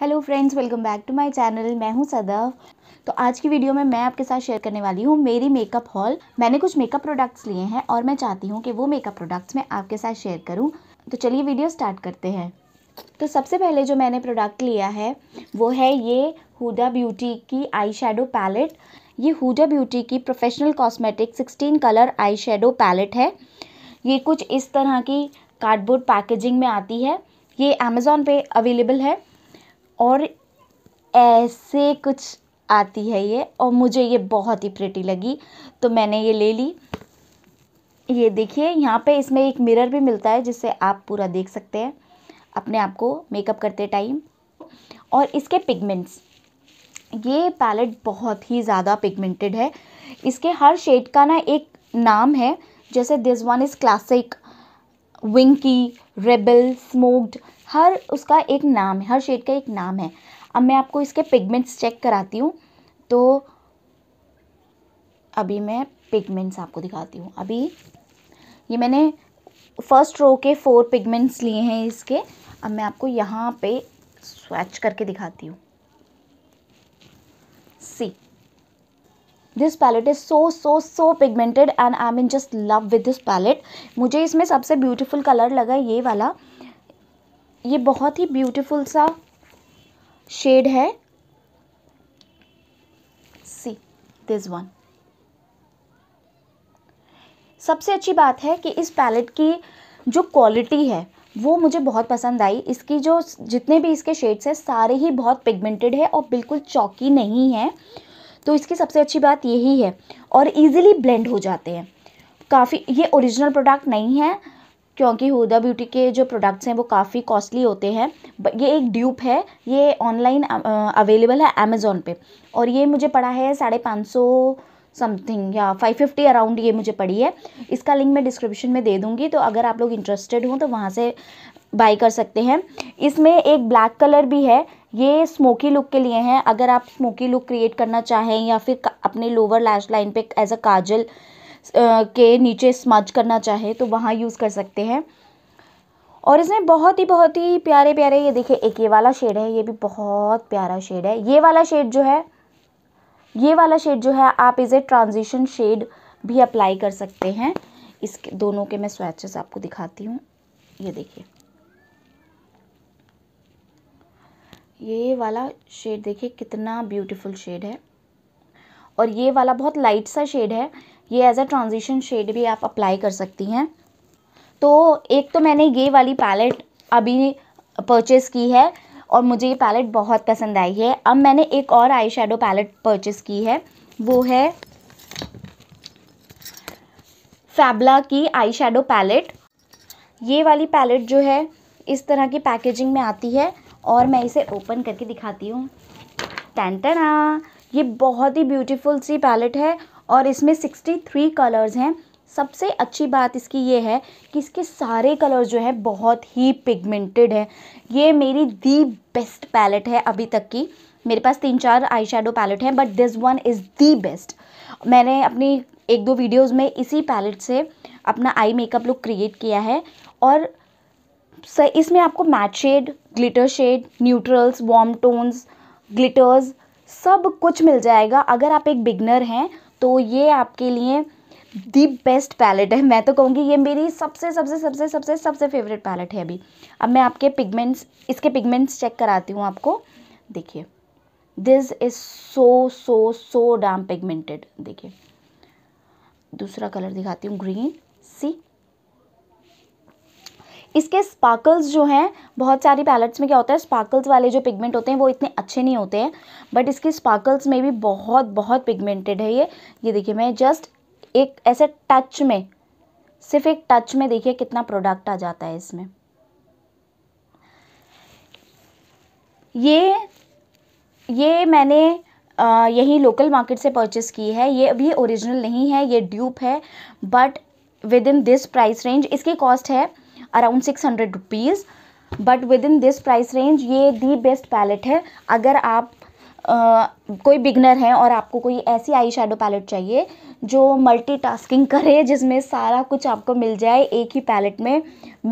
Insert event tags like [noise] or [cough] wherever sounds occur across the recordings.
hello friends welcome back to my channel मैं हूं सदव तो आज की वीडियो में मैं आपके साथ शेयर करने वाली हूं मेरी मेकअप हॉल मैंने कुछ मेकअप प्रोडक्ट्स लिए हैं और मैं चाहती हूं कि वो मेकअप प्रोडक्ट्स मैं आपके साथ शेयर करूं तो चलिए वीडियो स्टार्ट करते हैं तो सबसे पहले जो मैंने प्रोडक्ट लिया है वो है ये हुडा ब्यूटी की आई पैलेट ये हुडा ब्यूटी की professional cosmetic sixteen colour eye palette है ये कुछ इस तरह की कार्डबोर्ड पैकेजिंग में आती है ये अमेज़ोन पे अवेलेबल है और ऐसे कुछ आती है ये और मुझे ये बहुत ही प्रिटी लगी तो मैंने ये ले ली ये देखिए यहाँ पे इसमें एक मिरर भी मिलता है जिससे आप पूरा देख सकते हैं अपने आप को मेकअप करते टाइम और इसके पिगमेंट्स ये पैलेट बहुत ही ज़्यादा पिगमेंटेड है इसके हर शेड का ना एक नाम है जैसे this one is classic winky rebel smoked हर उसका एक नाम है हर शेड का एक नाम है अब मैं आपको इसके पिगमेंट्स चेक कराती हूँ तो अभी मैं पिगमेंट्स आपको दिखाती हूँ अभी ये मैंने फर्स्ट रो के फोर पिगमेंट्स लिए हैं इसके अब मैं आपको यहाँ पे स्वैच करके दिखाती हूँ see this palette is so so so pigmented and I mean just love with this palette मुझे इसमें सबसे ब्यूटीफुल कलर लगा ये वाला ये बहुत ही ब्यूटीफुल सा शेड है सी दिस वन सबसे अच्छी बात है कि इस पैलेट की जो क्वालिटी है वो मुझे बहुत पसंद आई इसकी जो जितने भी इसके शेड्स हैं सारे ही बहुत पिगमेंटेड है और बिल्कुल चौकी नहीं है तो इसकी सबसे अच्छी बात यही है और इजीली ब्लेंड हो जाते हैं काफ़ी ये ओरिजिनल प्रोडक्ट नहीं है क्योंकि हुदा ब्यूटी के जो प्रोडक्ट्स हैं वो काफ़ी कॉस्टली होते हैं ये एक ड्यूप है ये ऑनलाइन अवेलेबल है अमेज़ोन पे और ये मुझे पड़ा है साढ़े पाँच सौ समथिंग या फाइव फिफ्टी अराउंड ये मुझे पड़ी है इसका लिंक मैं डिस्क्रिप्शन में दे दूँगी तो अगर आप लोग इंटरेस्टेड हों तो वहाँ से बाई कर सकते हैं इसमें एक ब्लैक कलर भी है ये स्मोकी लुक के लिए हैं अगर आप स्मोकी लुक क्रिएट करना चाहें या फिर अपने लोअर लैश लाइन पे एज अ काजल के नीचे स्मज करना चाहे तो वहाँ यूज़ कर सकते हैं और इसमें बहुत ही बहुत ही प्यारे प्यारे ये देखिए एक ये वाला शेड है ये भी बहुत प्यारा शेड है ये वाला शेड जो है ये वाला शेड जो है आप इसे ट्रांजिशन शेड भी अप्लाई कर सकते हैं इसके दोनों के मैं स्वेचेस आपको दिखाती हूँ ये देखिए ये वाला शेड देखिए कितना ब्यूटीफुल शेड है और ये वाला बहुत लाइट सा शेड है ये एज अ ट्रांजिशन शेड भी आप अप्लाई कर सकती हैं तो एक तो मैंने ये वाली पैलेट अभी परचेस की है और मुझे ये पैलेट बहुत पसंद आई है अब मैंने एक और आई शेडो पैलेट परचेस की है वो है फैबला की आई शेडो पैलेट ये वाली पैलेट जो है इस तरह की पैकेजिंग में आती है और मैं इसे ओपन करके दिखाती हूँ टेंटना ये बहुत ही ब्यूटीफुल सी पैलेट है और इसमें सिक्सटी थ्री कलर्स हैं सबसे अच्छी बात इसकी ये है कि इसके सारे कलर्स जो हैं बहुत ही पिगमेंटेड हैं ये मेरी दी बेस्ट पैलेट है अभी तक की मेरे पास तीन चार आई शेडो पैलेट हैं but this one is the best मैंने अपनी एक दो वीडियोस में इसी पैलेट से अपना आई मेकअप लुक क्रिएट किया है और इसमें आपको matte shade glitter shade neutrals warm tones glitters सब कुछ मिल जाएगा अगर आप एक बिगनर हैं तो ये आपके लिए दी बेस्ट पैलेट है मैं तो कहूँगी ये मेरी सबसे सबसे सबसे सबसे सबसे फेवरेट पैलेट है अभी अब मैं आपके पिगमेंट्स इसके पिगमेंट्स चेक कराती हूँ आपको देखिए this is so so so damn pigmented देखिए दूसरा कलर दिखाती हूँ ग्रीन सी इसके स्पार्कल्स जो हैं बहुत सारी पैलेट्स में क्या होता है स्पार्कल्स वाले जो पिगमेंट होते हैं वो इतने अच्छे नहीं होते हैं बट इसके स्पार्कल्स में भी बहुत बहुत पिगमेंटेड है ये ये देखिए मैं जस्ट एक ऐसे टच में सिर्फ एक टच में देखिए कितना प्रोडक्ट आ जाता है इसमें ये ये मैंने यही लोकल मार्केट से परचेस की है ये अभी ओरिजिनल नहीं है ये ड्यूप है but within this price range इसकी कॉस्ट है around six hundred rupees but within this price range ये दी बेस्ट पैलेट है अगर आप आ, कोई बिगनर हैं और आपको कोई ऐसी आई शेडो पैलेट चाहिए जो मल्टीटास्किंग [laughs] करे जिसमें सारा कुछ आपको मिल जाए एक ही पैलेट में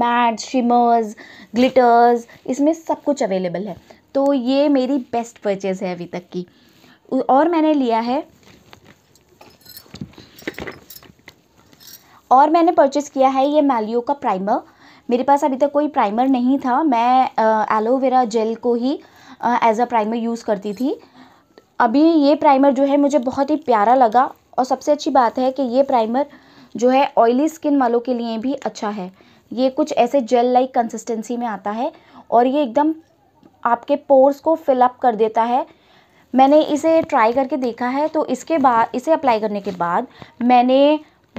मैट शिमर्स ग्लिटर्स इसमें सब कुछ अवेलेबल है तो ये मेरी बेस्ट परचेज है अभी तक की और मैंने लिया है और मैंने परचेज़ किया है ये मैलियो का प्राइमर मेरे पास अभी तक कोई प्राइमर नहीं था मैं एलोवेरा जेल को ही एज अ प्राइमर यूज़ करती थी अभी ये प्राइमर जो है मुझे बहुत ही प्यारा लगा और सबसे अच्छी बात है कि ये प्राइमर जो है ऑयली स्किन वालों के लिए भी अच्छा है ये कुछ ऐसे जेल लाइक कंसिस्टेंसी में आता है और ये एकदम आपके पोर्स को फिलअप कर देता है मैंने इसे ट्राई करके देखा है तो इसके बाद इसे अप्लाई करने के बाद मैंने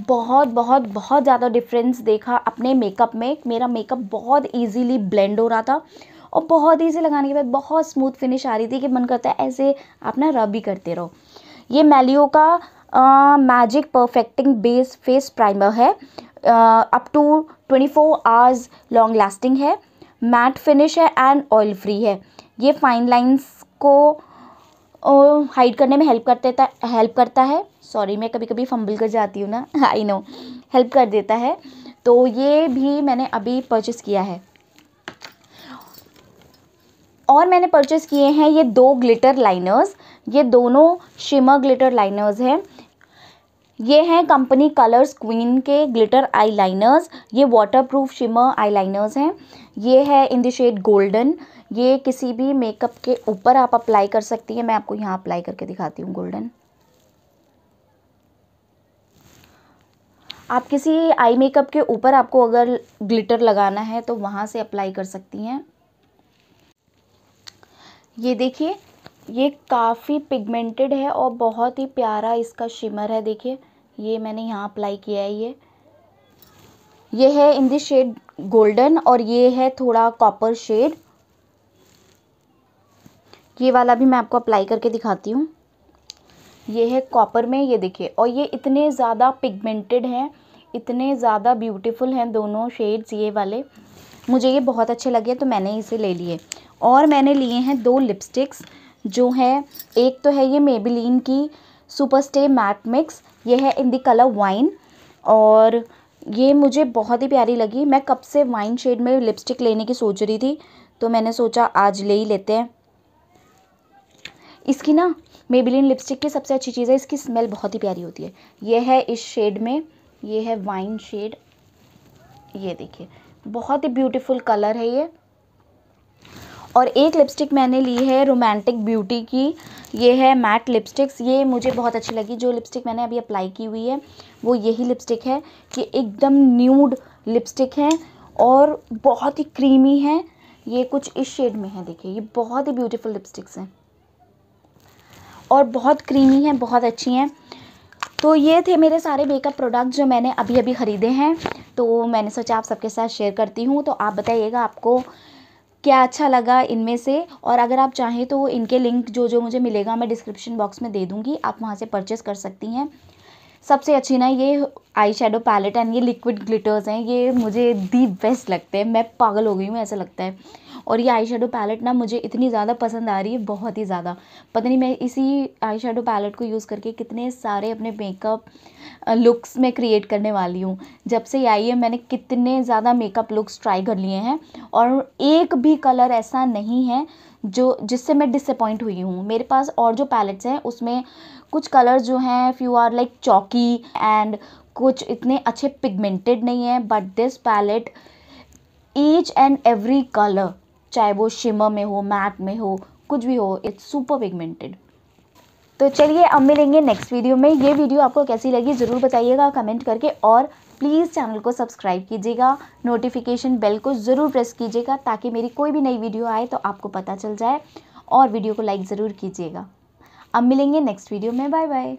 बहुत बहुत बहुत ज़्यादा डिफरेंस देखा अपने मेकअप में मेरा मेकअप बहुत इजीली ब्लेंड हो रहा था और बहुत ईजी लगाने के बाद बहुत स्मूथ फिनिश आ रही थी कि मन करता है ऐसे आप ना रब ही करते रहो ये मेलियो का magic perfecting base face primer है up to twenty four hours long lasting है मैट फिनिश है एंड ऑयल फ्री है ये फाइन लाइन्स को हाइड करने में हेल्प करते हेल्प करता है सॉरी मैं कभी कभी फंबल कर जाती हूँ ना आई नो हेल्प कर देता है तो ये भी मैंने अभी परचेस किया है और मैंने परचेस किए हैं ये दो ग्लिटर लाइनर्स ये दोनों शिमर ग्लिटर लाइनर्स हैं ये हैं कंपनी कलर्स क्वीन के ग्लिटर आई लाइनर्स ये वाटरप्रूफ शिमर आई लाइनर्स हैं ये है इन द शेड गोल्डन ये किसी भी मेकअप के ऊपर आप अप्लाई कर सकती हैं मैं आपको यहाँ अप्लाई करके दिखाती हूँ गोल्डन आप किसी आई मेकअप के ऊपर आपको अगर ग्लिटर लगाना है तो वहाँ से अप्लाई कर सकती हैं ये देखिए ये काफ़ी पिगमेंटेड है और बहुत ही प्यारा इसका शिमर है देखिए ये मैंने यहाँ अप्लाई किया है ये ये है इन दिस शेड गोल्डन और ये है थोड़ा कॉपर शेड ये वाला भी मैं आपको अप्लाई करके दिखाती हूँ ये है कॉपर में ये देखिए और ये इतने ज़्यादा पिगमेंटेड हैं इतने ज़्यादा ब्यूटीफुल हैं दोनों शेड्स ये वाले मुझे ये बहुत अच्छे लगे तो मैंने इसे ले लिए और मैंने लिए हैं दो लिपस्टिक्स जो है एक तो है ये मेबिलीन की सुपर स्टे मैट मिक्स ये है इन दी कलर वाइन और ये मुझे बहुत ही प्यारी लगी मैं कब से वाइन शेड में लिपस्टिक लेने की सोच रही थी तो मैंने सोचा आज ले ही लेते हैं इसकी ना मेबिलिन लिपस्टिक की सबसे अच्छी चीज़ है इसकी स्मेल बहुत ही प्यारी होती है ये है इस शेड में ये है वाइन शेड ये देखिए बहुत ही ब्यूटीफुल कलर है ये और एक लिपस्टिक मैंने ली है रोमांटिक ब्यूटी की ये है मैट लिपस्टिक्स ये मुझे बहुत अच्छी लगी जो लिपस्टिक मैंने अभी अप्लाई की हुई है वो यही लिपस्टिक है ये एकदम न्यूड लिपस्टिक है और बहुत ही क्रीमी है ये कुछ इस शेड में है देखिए ये बहुत ही ब्यूटीफुल लिपस्टिक्स हैं और बहुत क्रीमी हैं बहुत अच्छी हैं तो ये थे मेरे सारे मेकअप प्रोडक्ट जो मैंने अभी अभी ख़रीदे हैं तो मैंने सोचा आप सबके साथ शेयर करती हूँ तो आप बताइएगा आपको क्या अच्छा लगा इनमें से और अगर आप चाहें तो इनके लिंक जो जो मुझे मिलेगा मैं डिस्क्रिप्शन बॉक्स में दे दूँगी आप वहाँ से परचेस कर सकती हैं सबसे अच्छी ना ये आई शेडो पैलेट एंड ये लिक्विड ग्लिटर्स हैं ये मुझे दी बेस्ट लगते हैं मैं पागल हो गई हूँ ऐसा लगता है और ये आई शेडो पैलेट ना मुझे इतनी ज़्यादा पसंद आ रही है बहुत ही ज़्यादा पता नहीं मैं इसी आई शेडो पैलेट को यूज़ करके कितने सारे अपने मेकअप लुक्स में क्रिएट करने वाली हूँ जब से ये आई है मैंने कितने ज़्यादा मेकअप लुक्स ट्राई कर लिए हैं और एक भी कलर ऐसा नहीं है जो जिससे मैं डिसअपॉइंट हुई हूँ मेरे पास और जो पैलेट्स हैं उसमें कुछ कलर्स जो हैं few are like chalky and कुछ इतने अच्छे पिगमेंटेड नहीं है but this palette each and every colour चाहे वो शिमर में हो मैट में हो कुछ भी हो इट्स सुपर पिगमेंटेड तो चलिए अब मिलेंगे नेक्स्ट वीडियो में ये वीडियो आपको कैसी लगी ज़रूर बताइएगा कमेंट करके और प्लीज़ चैनल को सब्सक्राइब कीजिएगा नोटिफिकेशन बेल को ज़रूर प्रेस कीजिएगा ताकि मेरी कोई भी नई वीडियो आए तो आपको पता चल जाए और वीडियो को लाइक ज़रूर कीजिएगा अब मिलेंगे नेक्स्ट वीडियो में बाय बाय